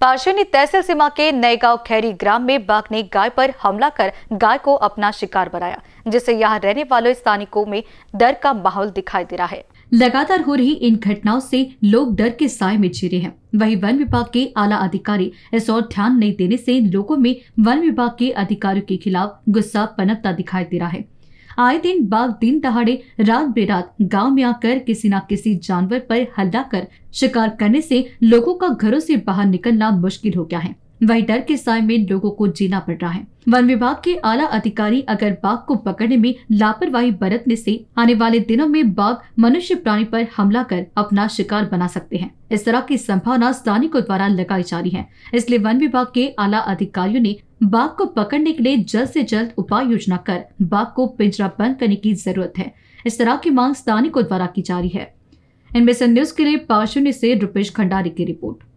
पार्श्वनी तहसील सीमा के नए गांव खैरी ग्राम में बाघ ने गाय पर हमला कर गाय को अपना शिकार बनाया जिससे यहां रहने वाले स्थानिकों में डर का माहौल दिखाई दे रहा है लगातार हो रही इन घटनाओं से लोग डर के साय में चिरे हैं वहीं वन विभाग के आला अधिकारी इस और ध्यान नहीं देने से लोगों में वन विभाग के अधिकारियों के खिलाफ गुस्सा पनपता दिखाई दे रहा है आए दिन बाघ दिन दहाड़े रात बेरात गांव में आकर किसी न किसी जानवर पर हल्ला कर शिकार करने से लोगों का घरों से बाहर निकलना मुश्किल हो गया है वही डर के साय में लोगों को जीना पड़ रहा है वन विभाग के आला अधिकारी अगर बाघ को पकड़ने में लापरवाही बरतने से आने वाले दिनों में बाघ मनुष्य प्राणी पर हमला कर अपना शिकार बना सकते हैं इस तरह की संभावना स्थानिकों द्वारा लगाई जा रही है इसलिए वन विभाग के आला अधिकारियों ने बाघ को पकड़ने के लिए जल्द से जल्द उपाय योजना कर बाघ को पिंजरा बंद करने की जरूरत है इस तरह की मांग स्थानिकों द्वारा की जा रही है इनमें न्यूज के लिए पार्शुनी से रूपेश खंडारी की रिपोर्ट